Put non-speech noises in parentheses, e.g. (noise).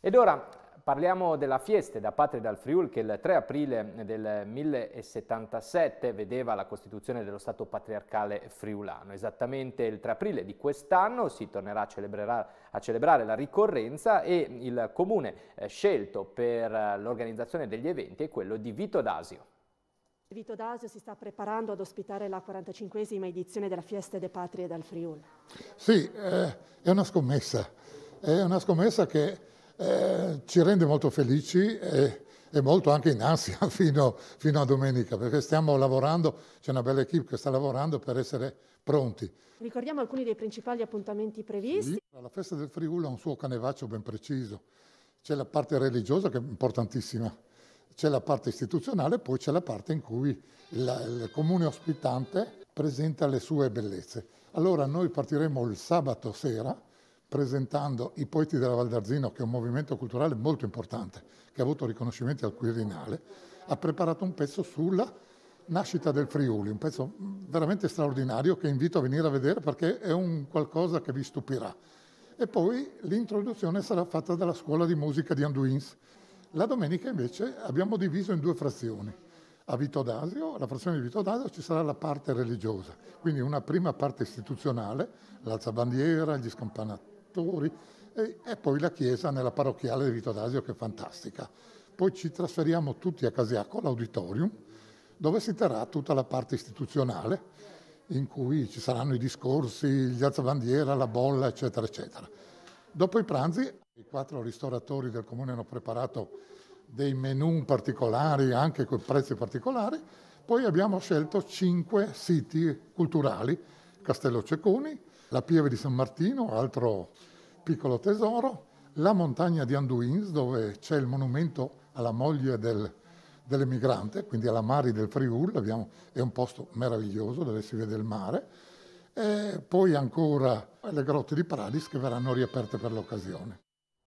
Ed ora Parliamo della fiesta da Patria dal Friul che il 3 aprile del 1077 vedeva la costituzione dello Stato patriarcale friulano. Esattamente il 3 aprile di quest'anno si tornerà a celebrare, a celebrare, la ricorrenza e il comune eh, scelto per eh, l'organizzazione degli eventi è quello di Vito D'Asio. Vito D'Asio si sta preparando ad ospitare la 45esima edizione della Fiesta de Patrie dal Friul. Sì, eh, è una scommessa. È una scommessa che eh, ci rende molto felici e, e, molto anche in ansia (laughs) fino, fino a domenica, perché stiamo lavorando, c'è una bella equipe che sta lavorando per essere pronti. Ricordiamo alcuni dei principali appuntamenti previsti. Sì, la festa del Friuli ha un suo canevaccio ben preciso. C'è la parte religiosa che è importantissima, c'è la parte istituzionale, poi c'è la parte in cui la, il comune ospitante presenta le sue bellezze. Allora noi partiremo il sabato sera presentando I Poeti della Valdarzino, che è un movimento culturale molto importante, che ha avuto riconoscimenti al Quirinale, ha preparato un pezzo sulla nascita del Friuli, un pezzo veramente straordinario che invito a venire a vedere perché è un qualcosa che vi stupirà. E poi l'introduzione sarà fatta dalla scuola di musica di Anduins. La domenica invece abbiamo diviso in due frazioni. A Vito D'Asio, alla frazione di Vito D'Asio ci sarà la parte religiosa, quindi una prima parte istituzionale, l'alzabandiera, gli scampanatori pastori e, e poi la chiesa nella parrocchiale di Vito d'Asio che è fantastica. Poi ci trasferiamo tutti a Casiaco, l'auditorium, dove si terrà tutta la parte istituzionale in cui ci saranno i discorsi, gli alzabandiera, la bolla, eccetera, eccetera. Dopo i pranzi i quattro ristoratori del comune hanno preparato dei menù particolari, anche con prezzi particolari, poi abbiamo scelto cinque siti culturali Castello Cecconi, la Pieve di San Martino, altro piccolo tesoro, la montagna di Anduins, dove c'è il monumento alla moglie del, dell'emigrante, quindi alla Mari del Friul, abbiamo, è un posto meraviglioso dove si vede il mare, e poi ancora le grotte di Pradis che verranno riaperte per l'occasione.